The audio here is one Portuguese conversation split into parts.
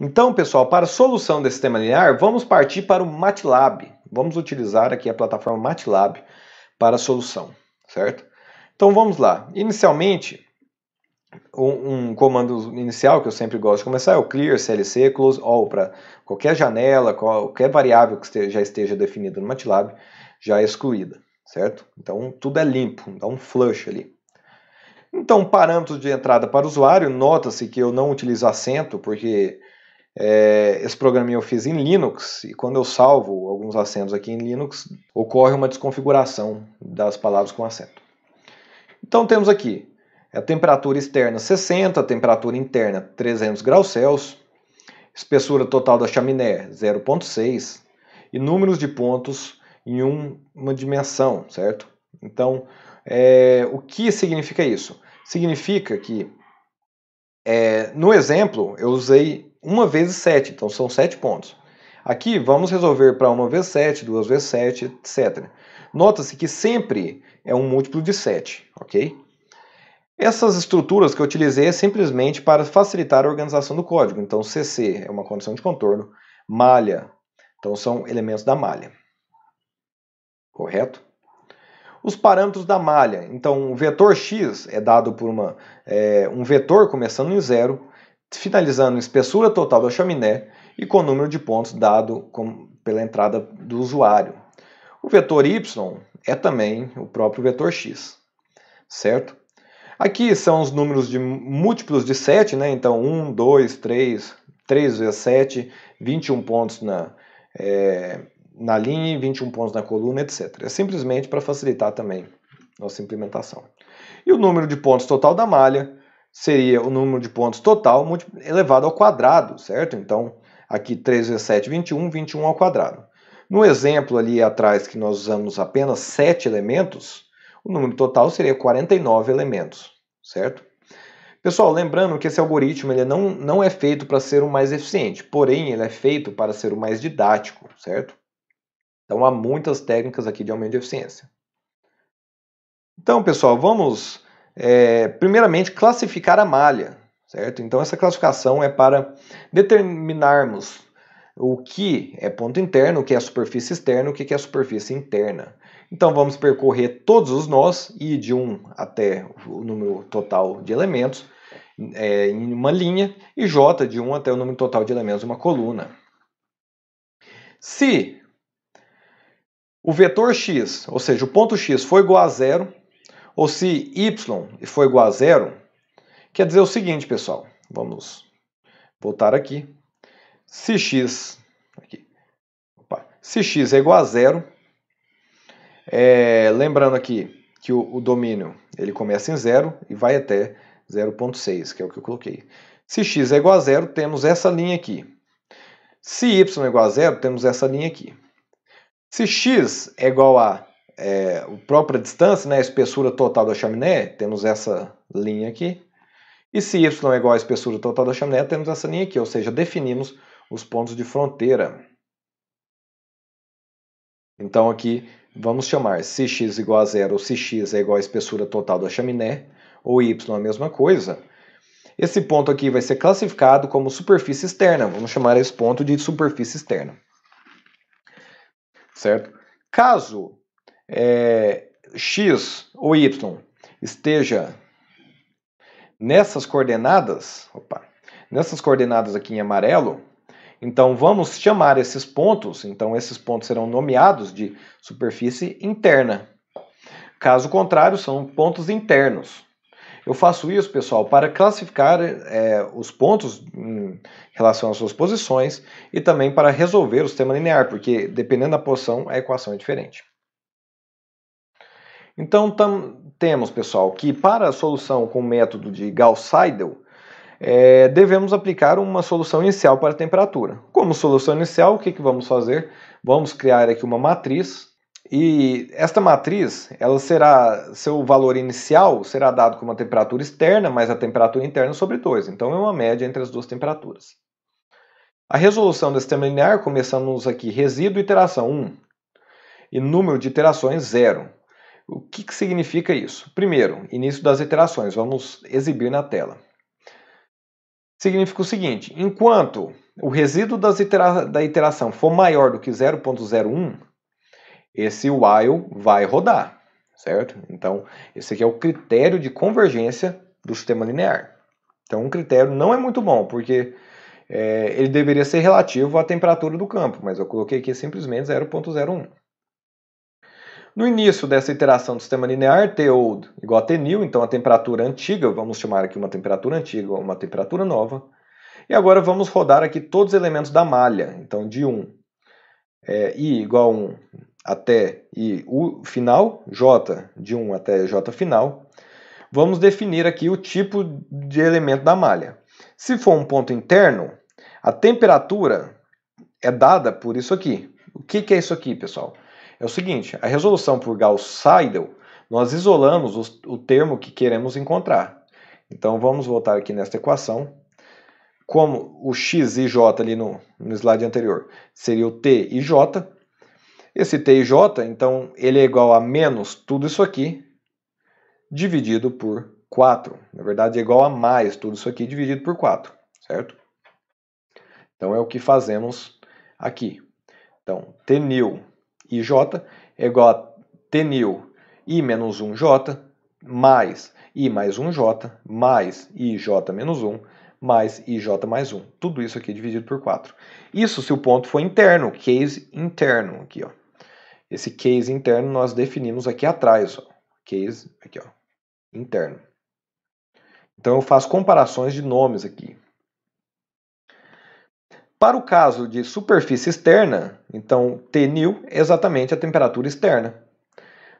Então, pessoal, para a solução desse sistema linear, vamos partir para o MATLAB. Vamos utilizar aqui a plataforma MATLAB para a solução, certo? Então, vamos lá. Inicialmente, um, um, comando inicial que eu sempre gosto de começar é o clear clc close all para qualquer janela, qualquer variável que esteja, já esteja definida no MATLAB já é excluída, certo? Então tudo é limpo, dá um flush ali. Então parâmetros de entrada para usuário, nota-se que eu não utilizo acento porque é, esse programinha eu fiz em Linux e quando eu salvo alguns acentos aqui em Linux, ocorre uma desconfiguração das palavras com acento. Então temos aqui é a temperatura externa 60, temperatura interna 300 graus Celsius, espessura total da chaminé 0.6 e números de pontos em uma dimensão, certo? Então, é, o que significa isso? Significa que é, no exemplo eu usei 1 vezes 7, então são 7 pontos. Aqui vamos resolver para 1 vezes 7, 2 vezes 7, etc. Nota-se que sempre é um múltiplo de 7, ok? Essas estruturas que eu utilizei é simplesmente para facilitar a organização do código. Então, CC é uma condição de contorno, malha, então são elementos da malha. Correto? Os parâmetros da malha. Então, o vetor x é dado por uma, é, um vetor começando em zero, finalizando em espessura total da chaminé e com o número de pontos dado com, pela entrada do usuário. O vetor y é também o próprio vetor x, certo? Aqui são os números de múltiplos de 7, né? então 1, 2, 3, 3 vezes 7, 21 pontos na, é, na linha, 21 pontos na coluna, etc. É simplesmente para facilitar também nossa implementação. E o número de pontos total da malha seria o número de pontos total elevado ao quadrado, certo? Então, aqui 3 vezes 7, 21, 21 ao quadrado. No exemplo ali atrás, que nós usamos apenas 7 elementos, o número total seria 49 elementos, certo? Pessoal, lembrando que esse algoritmo ele não, não é feito para ser o mais eficiente, porém ele é feito para ser o mais didático, certo? Então há muitas técnicas aqui de aumento de eficiência. Então, pessoal, vamos é, primeiramente, classificar a malha, certo? Então, essa classificação é para determinarmos o que é ponto interno, o que é superfície externa, o que é superfície interna. Então, vamos percorrer todos os nós, e de 1 até o número total de elementos, é, em uma linha, e J de 1 até o número total de elementos, em uma coluna. Se o vetor x, ou seja, o ponto x, for igual a zero, ou se y for igual a zero, quer dizer o seguinte, pessoal. Vamos voltar aqui. Se x, aqui, opa, se x é igual a zero, é, lembrando aqui que o, o, domínio ele começa em zero e vai até 0.6, que é o que eu coloquei. Se x é igual a zero, temos essa linha aqui. Se y é igual a zero, temos essa linha aqui. Se x é igual a é, a própria distância, né, a espessura total da chaminé, temos essa linha aqui. E se y é igual à espessura total da chaminé, temos essa linha aqui, ou seja, definimos os pontos de fronteira. Então aqui vamos chamar se x igual a zero ou se x é igual à espessura total da chaminé, ou y é a mesma coisa. Esse ponto aqui vai ser classificado como superfície externa. Vamos chamar esse ponto de superfície externa. Certo? Caso é, X ou Y esteja nessas coordenadas, opa, nessas coordenadas aqui em amarelo, então vamos chamar esses pontos, então esses pontos serão nomeados de superfície interna. Caso contrário, são pontos internos. Eu faço isso, pessoal, para classificar é, os pontos em relação às suas posições e também para resolver o sistema linear, porque dependendo da posição, a equação é diferente. Então tam, temos, pessoal, que para a solução com o método de Gauss-Seidel, é, devemos aplicar uma solução inicial para a temperatura. Como solução inicial, o que, que vamos fazer? Vamos criar aqui uma matriz e esta matriz, ela será, seu valor inicial será dado com uma temperatura externa mais a temperatura interna sobre 2. Então é uma média entre as duas temperaturas. A resolução desse sistema linear, começamos aqui resíduo iteração 1 e número de iterações 0. O que, que significa isso? Primeiro, início das iterações, vamos exibir na tela. Significa o seguinte: enquanto o resíduo itera da iteração for maior do que 0.01, esse while vai rodar, certo? Então, esse aqui é o critério de convergência do sistema linear. Então, um critério não é muito bom, porque é, ele deveria ser relativo à temperatura do campo, mas eu coloquei aqui simplesmente 0.01. No início dessa iteração do sistema linear, T old igual a T new, então a temperatura antiga, vamos chamar aqui uma temperatura antiga ou uma temperatura nova. E agora vamos rodar aqui todos os elementos da malha, então de 1 é, i igual a 1 até i u final, j de 1 até j final. Vamos definir aqui o tipo de elemento da malha. Se for um ponto interno, a temperatura é dada por isso aqui. O que, que é isso aqui, pessoal? é o seguinte: a resolução por Gauss-Seidel, nós isolamos o, o termo que queremos encontrar. Então vamos voltar aqui nesta equação. Como o x e j ali no, no slide anterior seria o t e j, esse t e j, então, ele é igual a menos tudo isso aqui dividido por 4. Na verdade, é igual a mais tudo isso aqui dividido por 4, certo? Então, é o que fazemos aqui. Então, t new ij é igual a tnil i menos 1j mais i mais 1j mais ij menos 1 mais ij mais 1. Tudo isso aqui dividido por 4. Isso se o ponto for interno, case interno aqui, ó. Esse case interno nós definimos aqui atrás, ó. Case aqui, ó, interno. Então eu faço comparações de nomes aqui. Para o caso de superfície externa, então TNIL é exatamente a temperatura externa.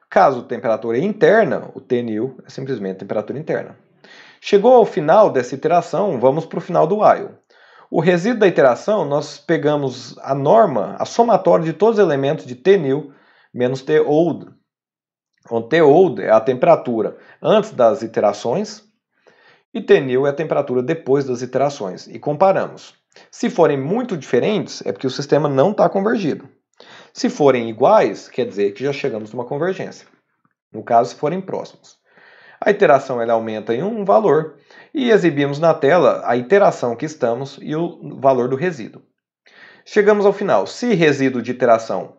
Caso temperatura interna, o TNIL é simplesmente a temperatura interna. Chegou ao final dessa iteração, vamos para o final do while. O resíduo da iteração, nós pegamos a norma, a somatória de todos os elementos de TNIL menos TOLD, onde então, TOLD é a temperatura antes das iterações e TNIL é a temperatura depois das iterações, e comparamos. Se forem muito diferentes, é porque o sistema não está convergido. Se forem iguais, quer dizer que já chegamos numa convergência. No caso, se forem próximos. A iteração ela aumenta em um valor e exibimos na tela a iteração que estamos e o valor do resíduo. Chegamos ao final. Se resíduo de iteração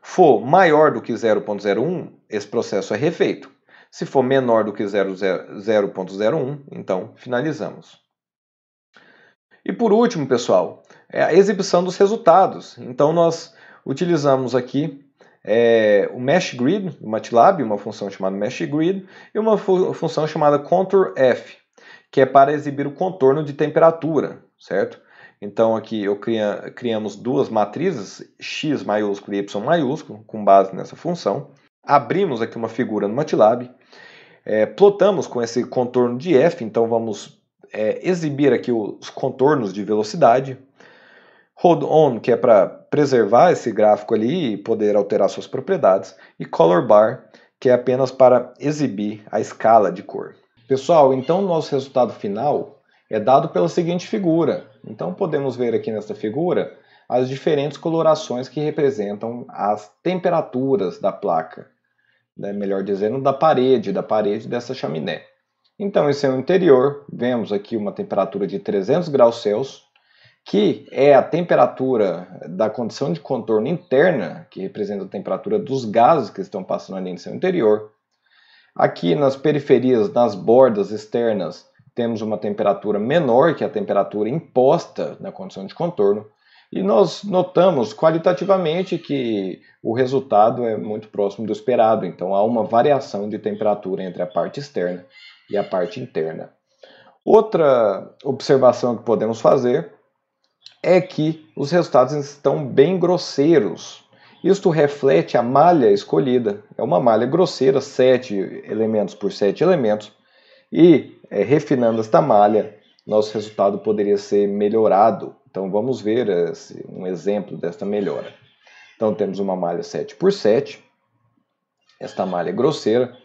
for maior do que 0.01, esse processo é refeito. Se for menor do que 0.01, então finalizamos. E por último, pessoal, é a exibição dos resultados. Então nós utilizamos aqui é, o mesh grid do MATLAB, uma função chamada mesh grid, e uma fu função chamada contour f, que é para exibir o contorno de temperatura, certo? Então aqui eu cria, criamos duas matrizes, x maiúsculo e y maiúsculo, com base nessa função. Abrimos aqui uma figura no MATLAB, é, plotamos com esse contorno de f, então vamos é, exibir aqui os contornos de velocidade. Hold on, que é para preservar esse gráfico ali e poder alterar suas propriedades. E color bar, que é apenas para exibir a escala de cor. Pessoal, então nosso resultado final é dado pela seguinte figura. Então podemos ver aqui nesta figura as diferentes colorações que representam as temperaturas da placa, né? melhor dizendo, da parede, da parede dessa chaminé. Então, esse é o interior. Vemos aqui uma temperatura de 300 graus Celsius, que é a temperatura da condição de contorno interna, que representa a temperatura dos gases que estão passando ali no seu interior. Aqui nas periferias, nas bordas externas, temos uma temperatura menor que é a temperatura imposta na condição de contorno. E nós notamos qualitativamente que o resultado é muito próximo do esperado, então há uma variação de temperatura entre a parte externa e a parte interna. Outra observação que podemos fazer é que os resultados estão bem grosseiros. Isto reflete a malha escolhida. É uma malha grosseira, 7 elementos por 7 elementos. E é, refinando esta malha, nosso resultado poderia ser melhorado. Então vamos ver esse, eh, um exemplo desta melhora. Então temos uma malha 7 por 7. Esta malha é grosseira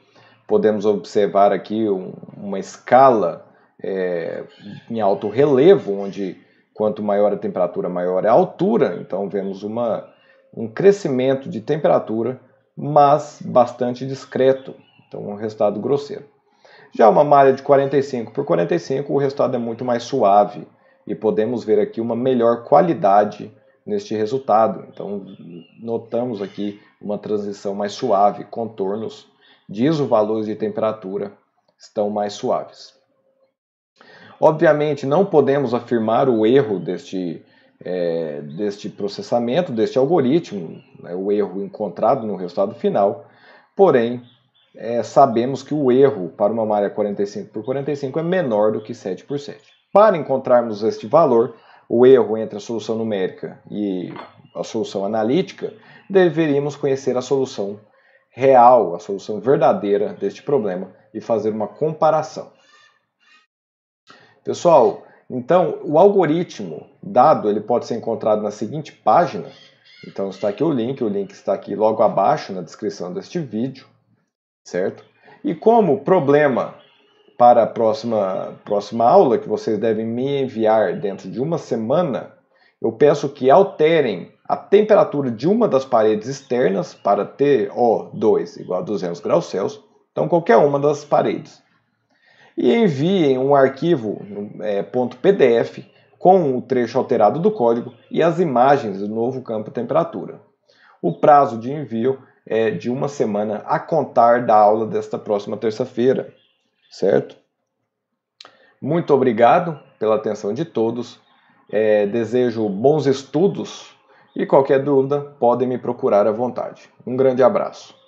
podemos observar aqui um, uma escala é, em alto relevo, onde quanto maior a temperatura, maior é a altura. Então vemos uma, um crescimento de temperatura, mas bastante discreto. Então um resultado grosseiro. Já uma malha de 45 por 45, o resultado é muito mais suave e podemos ver aqui uma melhor qualidade neste resultado. Então notamos aqui uma transição mais suave, contornos diz o valor de temperatura, estão mais suaves. Obviamente, não podemos afirmar o erro deste, é, deste processamento, deste algoritmo, né, o erro encontrado no resultado final, porém, é, sabemos que o erro para uma malha 45 por 45 é menor do que 7 por 7. Para encontrarmos este valor, o erro entre a solução numérica e a solução analítica, deveríamos conhecer a solução real, a solução verdadeira deste problema e fazer uma comparação. Pessoal, então o algoritmo dado ele pode ser encontrado na seguinte página. Então está aqui o link, o link está aqui logo abaixo na descrição deste vídeo, certo? E como problema para a próxima, próxima aula que vocês devem me enviar dentro de uma semana, eu peço que alterem a temperatura de uma das paredes externas para TO2 igual a 200 graus Celsius, então qualquer uma das paredes, e enviem um arquivo é, .pdf com o trecho alterado do código e as imagens do novo campo temperatura. O prazo de envio é de uma semana a contar da aula desta próxima terça-feira, certo? Muito obrigado pela atenção de todos é, desejo bons estudos e qualquer dúvida podem me procurar à vontade. Um grande abraço.